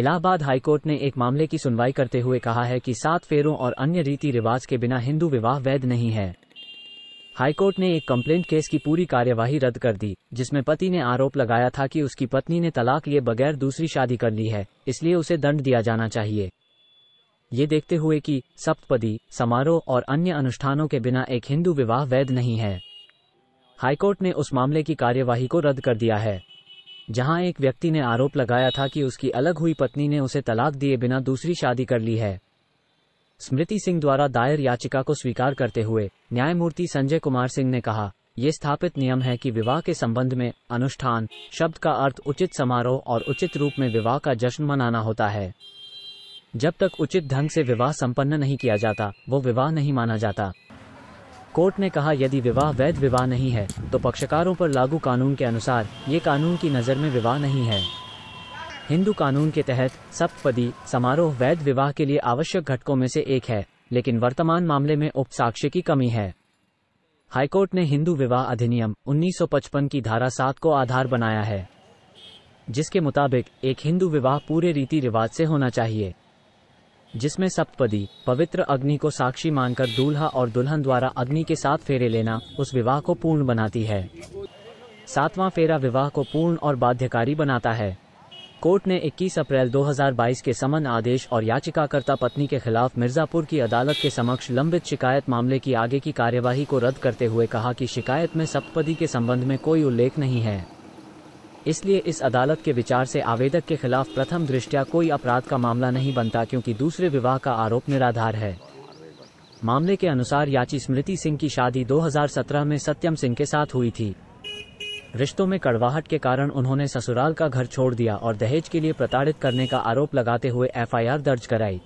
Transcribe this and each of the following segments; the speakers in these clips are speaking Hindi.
इलाहाबाद हाईकोर्ट ने एक मामले की सुनवाई करते हुए कहा है कि सात फेरों और अन्य रीति रिवाज के बिना हिंदू विवाह वैध नहीं है हाईकोर्ट ने एक कंप्लेंट केस की पूरी कार्यवाही रद्द कर दी जिसमें पति ने आरोप लगाया था कि उसकी पत्नी ने तलाक लिए बगैर दूसरी शादी कर ली है इसलिए उसे दंड दिया जाना चाहिए ये देखते हुए कि सप्तपदी समारोह और अन्य अनुष्ठानों के बिना एक हिंदू विवाह वैध नहीं है हाईकोर्ट ने उस मामले की कार्यवाही को रद्द कर दिया है जहां एक व्यक्ति ने आरोप लगाया था कि उसकी अलग हुई पत्नी ने उसे तलाक दिए बिना दूसरी शादी कर ली है स्मृति सिंह द्वारा दायर याचिका को स्वीकार करते हुए न्यायमूर्ति संजय कुमार सिंह ने कहा ये स्थापित नियम है कि विवाह के संबंध में अनुष्ठान शब्द का अर्थ उचित समारोह और उचित रूप में विवाह का जश्न मनाना होता है जब तक उचित ढंग से विवाह संपन्न नहीं किया जाता वो विवाह नहीं माना जाता कोर्ट ने कहा यदि विवाह वैध विवाह नहीं है तो पक्षकारों पर लागू कानून के अनुसार ये कानून की नज़र में विवाह नहीं है हिंदू कानून के तहत सप्तपदी समारोह वैध विवाह के लिए आवश्यक घटकों में से एक है लेकिन वर्तमान मामले में उपसाक्ष्य की कमी है हाईकोर्ट ने हिंदू विवाह अधिनियम 1955 की धारा सात को आधार बनाया है जिसके मुताबिक एक हिंदू विवाह पूरे रीति रिवाज से होना चाहिए जिसमें सप्तपदी पवित्र अग्नि को साक्षी मानकर दूल्हा और दुल्हन द्वारा अग्नि के साथ फेरे लेना उस विवाह को पूर्ण बनाती है सातवां फेरा विवाह को पूर्ण और बाध्यकारी बनाता है कोर्ट ने 21 अप्रैल 2022 के समन आदेश और याचिकाकर्ता पत्नी के खिलाफ मिर्जापुर की अदालत के समक्ष लंबित शिकायत मामले की आगे की कार्यवाही को रद्द करते हुए कहा कि शिकायत में सप्तपदी के संबंध में कोई उल्लेख नहीं है इसलिए इस अदालत के विचार से आवेदक के खिलाफ प्रथम दृष्टया कोई अपराध का मामला नहीं बनता क्योंकि दूसरे विवाह का आरोप निराधार है मामले के अनुसार याची स्मृति सिंह की शादी 2017 में सत्यम सिंह के साथ हुई थी रिश्तों में कड़वाहट के कारण उन्होंने ससुराल का घर छोड़ दिया और दहेज के लिए प्रताड़ित करने का आरोप लगाते हुए एफ दर्ज कराई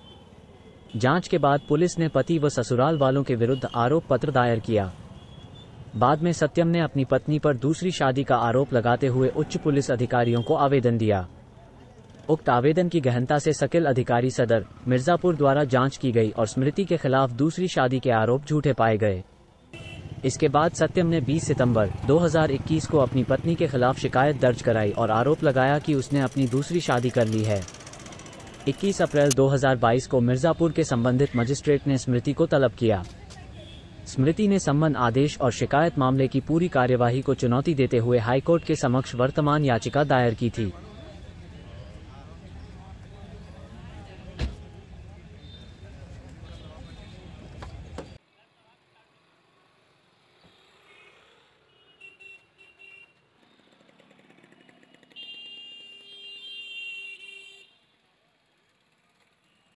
जांच के बाद पुलिस ने पति व ससुराल वालों के विरुद्ध आरोप पत्र दायर किया बाद में सत्यम ने अपनी पत्नी पर दूसरी शादी का आरोप लगाते हुए उच्च पुलिस अधिकारियों को आवेदन दिया उक्त आवेदन की गहनता से सकिल अधिकारी सदर मिर्जापुर द्वारा जांच की गई और स्मृति के खिलाफ दूसरी शादी के आरोप झूठे पाए गए इसके बाद सत्यम ने 20 सितंबर 2021 को अपनी पत्नी के खिलाफ शिकायत दर्ज कराई और आरोप लगाया कि उसने अपनी दूसरी शादी कर ली है 21 अप्रैल 2022 को मिर्जापुर के संबंधित मजिस्ट्रेट ने स्मृति को तलब किया स्मृति ने सम्मन आदेश और शिकायत मामले की पूरी कार्यवाही को चुनौती देते हुए हाईकोर्ट के समक्ष वर्तमान याचिका दायर की थी